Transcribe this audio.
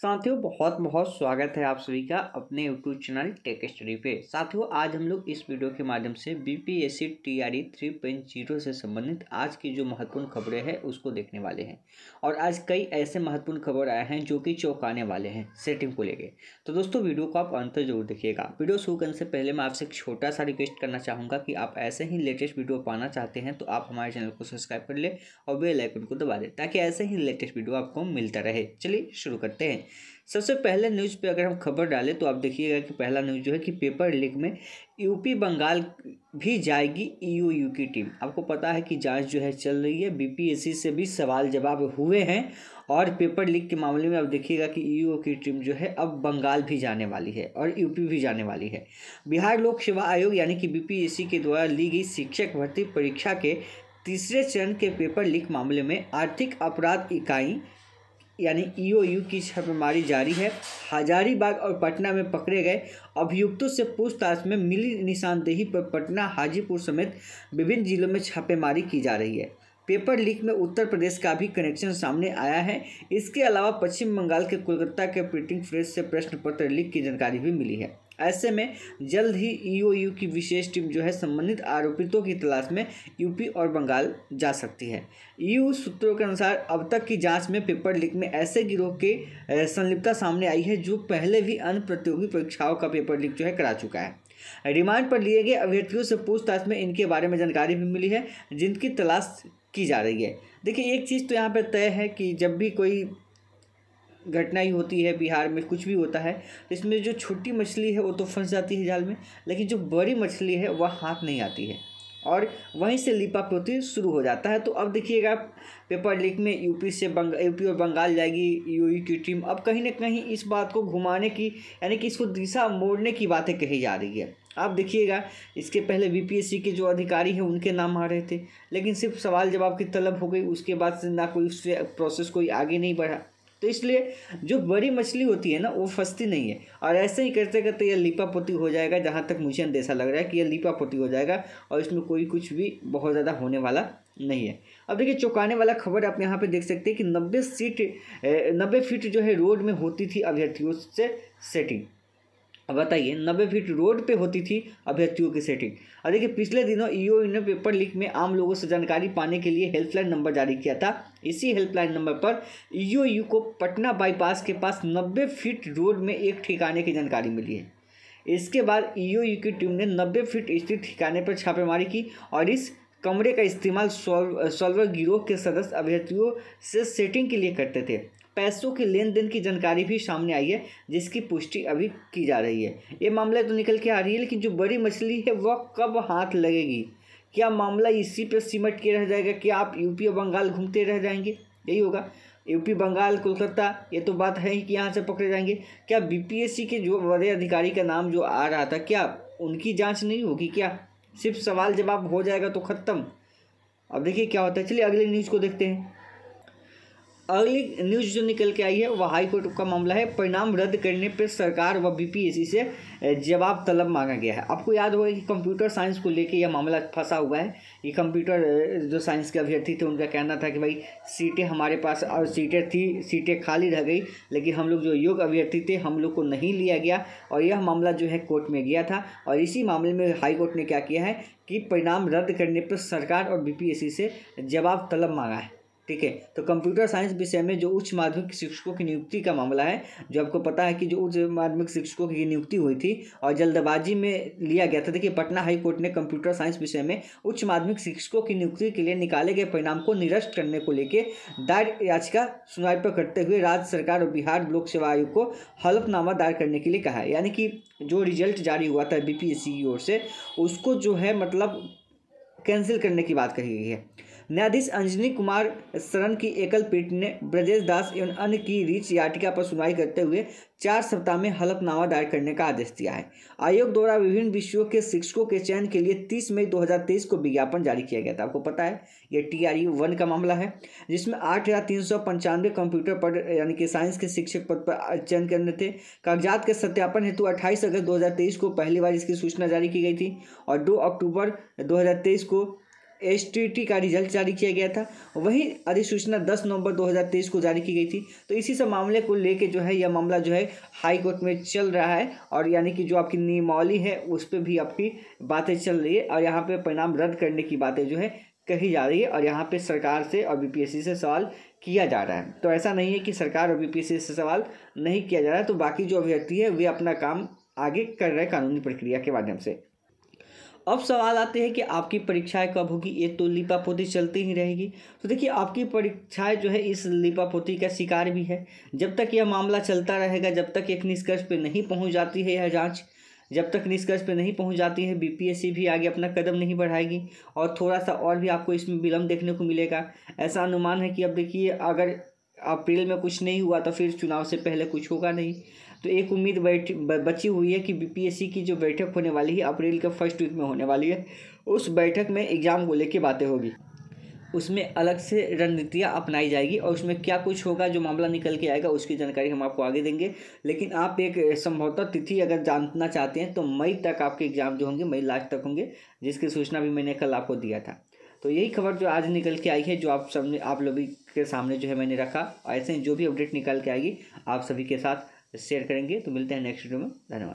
साथियों बहुत बहुत स्वागत है आप सभी का अपने यूट्यूब चैनल टेक स्टडी पे साथियों आज हम लोग इस वीडियो के माध्यम से B P S C T R three point zero से संबंधित आज की जो महत्वपूर्ण खबरें हैं उसको देखने वाले हैं और आज कई ऐसे महत्वपूर्ण खबर आए हैं जो कि चौंकाने वाले हैं सेटिंग को लेकर तो दोस्तों वीडियो को आप अंतर जरूर देखिएगा वीडियो शुरू करने से पहले मैं आपसे एक छोटा सा रिक्वेस्ट करना चाहूँगा कि आप ऐसे ही लेटेस्ट वीडियो पाना चाहते हैं तो आप हमारे चैनल को सब्सक्राइब कर लें और बेलाइकन को दबा दें ताकि ऐसे ही लेटेस्ट वीडियो आपको मिलता रहे चलिए शुरू करते हैं सबसे पहले न्यूज़ पे अगर हम खबर डालें तो आप देखिएगा कि पहला न्यूज़ जो है कि पेपर लीक में यूपी बंगाल भी जाएगी ईयूयू e की टीम आपको पता है कि जांच जो है चल रही है बीपीएससी से भी सवाल जवाब हुए हैं और पेपर लीक के मामले में आप देखिएगा कि ईयू e की टीम जो है अब बंगाल भी जाने वाली है और यूपी भी जाने वाली है बिहार लोक सेवा आयोग यानी कि बीपीएससी के द्वारा ली गई शिक्षक भर्ती परीक्षा के तीसरे चरण के पेपर लीक मामले में आर्थिक अपराध इकाई यानी ईओयू e की छापेमारी जारी है हजारीबाग और पटना में पकड़े गए अभियुक्तों से पूछताछ में मिली निशानदेही पर पटना हाजीपुर समेत विभिन्न जिलों में छापेमारी की जा रही है पेपर लीक में उत्तर प्रदेश का भी कनेक्शन सामने आया है इसके अलावा पश्चिम बंगाल के कोलकाता के प्रिंटिंग प्रेस से प्रश्न पत्र लीक की जानकारी भी मिली है ऐसे में जल्द ही ईओयू e की विशेष टीम जो है संबंधित आरोपितों की तलाश में यूपी और बंगाल जा सकती है ईयू e सूत्रों के अनुसार अब तक की जांच में पेपर लीक में ऐसे गिरोह के संलिप्तता सामने आई है जो पहले भी अन्य प्रतियोगी परीक्षाओं का पेपर लीक जो है करा चुका है रिमांड पर लिए गए अभ्यर्थियों से पूछताछ में इनके बारे में जानकारी भी मिली है जिनकी तलाश की जा रही है देखिए एक चीज़ तो यहाँ पर तय है कि जब भी कोई घटना ही होती है बिहार में कुछ भी होता है इसमें जो छोटी मछली है वो तो फंस जाती है जाल में लेकिन जो बड़ी मछली है वह हाथ नहीं आती है और वहीं से लिपा पोती शुरू हो जाता है तो अब देखिएगा पेपर लीक में यूपी से बंग यूपी और बंगाल जाएगी यूई की टीम अब कहीं ना कहीं इस बात को घुमाने की यानी कि इसको दिशा मोड़ने की बातें कही जा रही है आप देखिएगा इसके पहले बीपीएससी के जो अधिकारी हैं उनके नाम आ रहे थे लेकिन सिर्फ सवाल जवाब की तलब हो गई उसके बाद से ना कोई उस प्रोसेस कोई आगे नहीं बढ़ा तो इसलिए जो बड़ी मछली होती है ना वो फंसती नहीं है और ऐसे ही करते करते यह लिपापोती हो जाएगा जहाँ तक मुझे अंदेशा लग रहा है कि यह लिपापोती हो जाएगा और इसमें कोई कुछ भी बहुत ज़्यादा होने वाला नहीं है अब देखिए चौंकाने वाला खबर आप यहाँ पे देख सकते हैं कि नब्बे सीट नब्बे फीट जो है रोड में होती थी अभ्यर्थियों से सेटिंग बताइए नब्बे फीट रोड पे होती थी अभ्यर्थियों की सेटिंग और देखिए पिछले दिनों ईओ ने पेपर लीक में आम लोगों से जानकारी पाने के लिए हेल्पलाइन नंबर जारी किया था इसी हेल्पलाइन नंबर पर ईओ e को पटना बाईपास के पास नब्बे फीट रोड में एक ठिकाने की जानकारी मिली है इसके बाद ईओ e की टीम ने नब्बे फीट स्थित ठिकाने पर छापेमारी की और इस कमरे का इस्तेमाल सॉल्वर गिरोह के सदस्य अभ्यर्थियों से सेटिंग के लिए करते थे पैसों की लेन देन की जानकारी भी सामने आई है जिसकी पुष्टि अभी की जा रही है ये मामला तो निकल के आ रही है लेकिन जो बड़ी मछली है वह कब हाथ लगेगी क्या मामला इसी पर सिमट के रह जाएगा क्या आप यूपी और बंगाल घूमते रह जाएंगे यही होगा यूपी बंगाल कोलकाता ये तो बात है ही कि यहाँ से पकड़े जाएंगे क्या बीपीएससी के जो बड़े अधिकारी का नाम जो आ रहा था क्या उनकी जांच नहीं होगी क्या सिर्फ सवाल जवाब हो जाएगा तो ख़त्म अब देखिए क्या होता है चलिए अगले न्यूज़ को देखते हैं अगली न्यूज़ जो निकल के आई है वह हाईकोर्ट का मामला है परिणाम रद्द करने पर सरकार व बीपीएससी से जवाब तलब मांगा गया है आपको याद होगा कि कंप्यूटर साइंस को लेकर यह मामला फंसा हुआ है कि कंप्यूटर जो साइंस के अभ्यर्थी थे उनका कहना था कि भाई सीटें हमारे पास और सीटें थी सीटें खाली रह गई लेकिन हम लोग जो योग अभ्यर्थी थे हम लोग को नहीं लिया गया और यह मामला जो है कोर्ट में गया था और इसी मामले में हाईकोर्ट ने क्या किया है कि परिणाम रद्द करने पर सरकार और बी से जवाब तलब मांगा है ठीक है तो कंप्यूटर साइंस विषय में जो उच्च माध्यमिक शिक्षकों की नियुक्ति का मामला है जो आपको पता है कि जो उच्च माध्यमिक शिक्षकों की नियुक्ति हुई थी और जल्दबाजी में लिया गया था देखिए पटना हाई कोर्ट ने कंप्यूटर साइंस विषय में उच्च माध्यमिक शिक्षकों की नियुक्ति के लिए निकाले गए परिणाम को निरस्त करने को लेकर दायर याचिका सुनवाई पर करते हुए राज्य सरकार और बिहार लोक सेवा आयोग को हलफनामा दायर करने के लिए कहा है यानी कि जो रिजल्ट जारी हुआ था बी e की ओर से उसको जो है मतलब कैंसिल करने की बात कही गई है न्यायाधीश अंजनी कुमार शरण की एकल पीठ ने ब्रजेश दास एवं अन्य की रीच याचिका पर सुनवाई करते हुए चार सप्ताह में हलफनामा दायर करने का आदेश दिया है आयोग द्वारा विभिन्न विषयों के शिक्षकों के चयन के लिए 30 मई 2023 को विज्ञापन जारी किया गया था आपको पता है ये टी आर यू वन का मामला है जिसमें आठ हज़ार तीन सौ पंचानवे कंप्यूटर पद यानी कि साइंस के शिक्षक पद पर चयन करने थे कागजात के सत्यापन हेतु अट्ठाईस अगस्त दो को पहली बार इसकी सूचना जारी की गई थी और दो अक्टूबर 2023 को एस का रिजल्ट जारी किया गया था वही अधिसूचना 10 नवंबर 2023 को जारी की गई थी तो इसी सब मामले को लेके जो है यह मामला जो है हाई कोर्ट में चल रहा है और यानी कि जो आपकी नियमावली है उस पर भी आपकी बातें चल रही है और यहाँ पे परिणाम रद्द करने की बातें जो है कही जा रही है और यहाँ पे सरकार से और बीपीएससी से सवाल किया जा रहा है तो ऐसा नहीं है कि सरकार और बीपीएससी से सवाल नहीं किया जा रहा है तो बाकी जो अभ्यर्थी है वे अपना काम आगे कर रहे कानूनी प्रक्रिया के माध्यम से अब सवाल आते हैं कि आपकी परीक्षाएं कब होगी ये तो लिपापोती चलती ही रहेगी तो देखिए आपकी परीक्षाएं जो है इस लिपापोती का शिकार भी है जब तक यह मामला चलता रहेगा जब तक एक निष्कर्ष पे नहीं पहुंच जाती है यह जांच जब तक निष्कर्ष पे नहीं पहुंच जाती है बीपीएससी भी आगे अपना कदम नहीं बढ़ाएगी और थोड़ा सा और भी आपको इसमें विलम्ब देखने को मिलेगा ऐसा अनुमान है कि अब देखिए अगर अप्रैल में कुछ नहीं हुआ तो फिर चुनाव से पहले कुछ होगा नहीं तो एक उम्मीद बैठ बची हुई है कि बीपीएससी की जो बैठक होने वाली है अप्रैल के फर्स्ट वीक में होने वाली है उस बैठक में एग्ज़ाम को लेकर बातें होगी उसमें अलग से रणनीतियाँ अपनाई जाएगी और उसमें क्या कुछ होगा जो मामला निकल के आएगा उसकी जानकारी हम आपको आगे देंगे लेकिन आप एक संभवतः तिथि अगर जानना चाहते हैं तो मई तक आपके एग्ज़ाम जो होंगे मई लास्ट तक होंगे जिसकी सूचना भी मैंने कल आपको दिया था तो यही खबर जो आज निकल के आई है जो आप सब आप लोग भी के सामने जो है मैंने रखा ऐसे ही जो भी अपडेट निकाल के आएगी आप सभी के साथ शेयर करेंगे तो मिलते हैं नेक्स्ट वीडियो में धन्यवाद